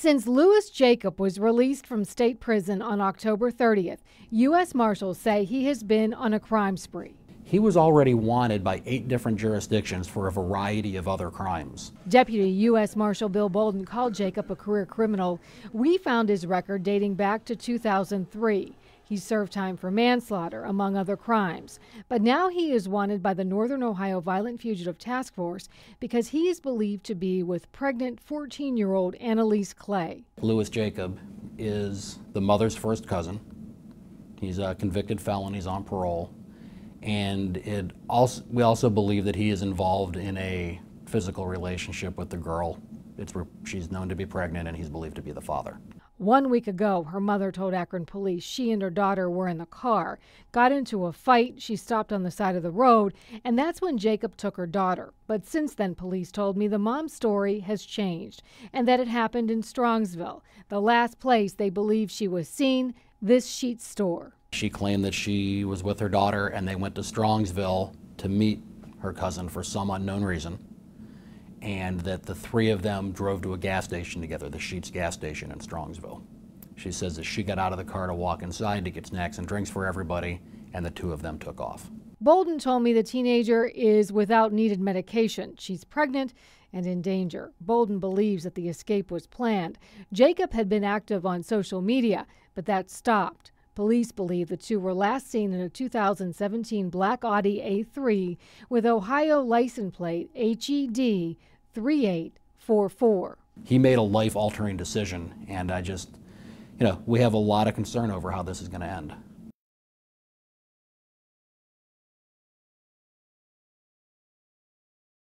Since Lewis Jacob was released from state prison on October 30th, U.S. Marshals say he has been on a crime spree. He was already wanted by eight different jurisdictions for a variety of other crimes. Deputy U.S. Marshal Bill Bolden called Jacob a career criminal. We found his record dating back to 2003. He served time for manslaughter, among other crimes. But now he is wanted by the Northern Ohio Violent Fugitive Task Force because he is believed to be with pregnant 14 year old Annalise Clay. Lewis Jacob is the mother's first cousin. He's a convicted felon, he's on parole. And it also, we also believe that he is involved in a physical relationship with the girl. It's, she's known to be pregnant, and he's believed to be the father. One week ago, her mother told Akron police she and her daughter were in the car, got into a fight, she stopped on the side of the road, and that's when Jacob took her daughter. But since then, police told me the mom's story has changed and that it happened in Strongsville, the last place they believe she was seen, this sheet store. She claimed that she was with her daughter and they went to Strongsville to meet her cousin for some unknown reason and that the three of them drove to a gas station together, the Sheets gas station in Strongsville. She says that she got out of the car to walk inside to get snacks and drinks for everybody, and the two of them took off. Bolden told me the teenager is without needed medication. She's pregnant and in danger. Bolden believes that the escape was planned. Jacob had been active on social media, but that stopped. Police believe the two were last seen in a 2017 black Audi A3 with Ohio license plate HED 3844. He made a life altering decision, and I just, you know, we have a lot of concern over how this is going to end.